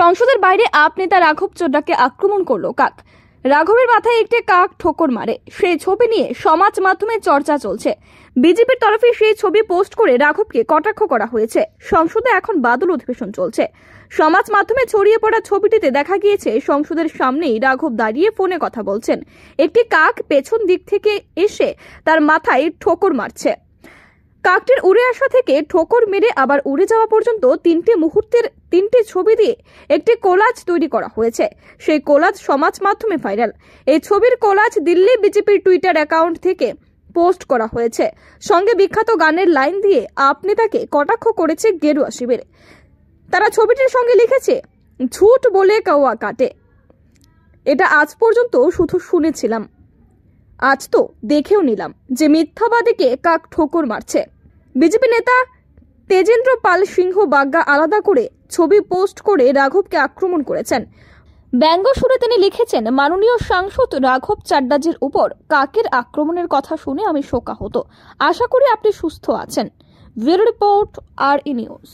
সংসদের বাইরে আপ নেতা রাঘব চোড্ডাকে আক্রমণ করলো কাক রাঘবের মাথায় একটি কাক ঠোকর মারে সেই ছবি নিয়ে সমাজ মাধ্যমে চর্চা চলছে বিজেপির তরফে সেই ছবি পোস্ট করে রাঘবকে কটাক্ষ করা হয়েছে সংসদে এখন বাদল অধিবেশন চলছে সমাজ মাধ্যমে ছড়িয়ে পড়া ছবিটিতে দেখা গিয়েছে সংসদের সামনেই রাঘব দাঁড়িয়ে ফোনে কথা বলছেন একটি কাক পেছন দিক থেকে এসে তার মাথায় ঠোকর মারছে কাকটির উড়ে আসা থেকে ঠোকর মেরে আবার উড়ে যাওয়া পর্যন্ত তিনটি মুহূর্তের তিনটি ছবি দিয়ে একটি কোলাজ তৈরি করা হয়েছে সেই কোলাজ সমাজ মাধ্যমে ভাইরাল এই ছবির কোলাজ দিল্লি বিজেপির টুইটার অ্যাকাউন্ট থেকে পোস্ট করা হয়েছে সঙ্গে বিখ্যাত গানের লাইন দিয়ে আপনি তাকে কটাক্ষ করেছে গেরুয়া শিবির তারা ছবিটির সঙ্গে লিখেছে ঝুট বলে কাওয়া কাটে এটা আজ পর্যন্ত শুধু শুনেছিলাম আজ তো দেখেও নিলাম যে মিথ্যাবাদীকে কাক ঠোকর মারছে বিজেপি নেতা তেজেন্দ্র পাল সিংহ বাগ্গা আলাদা করে ছবি পোস্ট করে রাঘবকে আক্রমণ করেছেন ব্যঙ্গ সুরে তিনি লিখেছেন মাননীয় সাংসদ রাঘব চাড্ডাজির উপর কাকের আক্রমণের কথা শুনে আমি শোকাহত আশা করি আপনি সুস্থ আছেন ব্যুরো রিপোর্ট আর ই নিউজ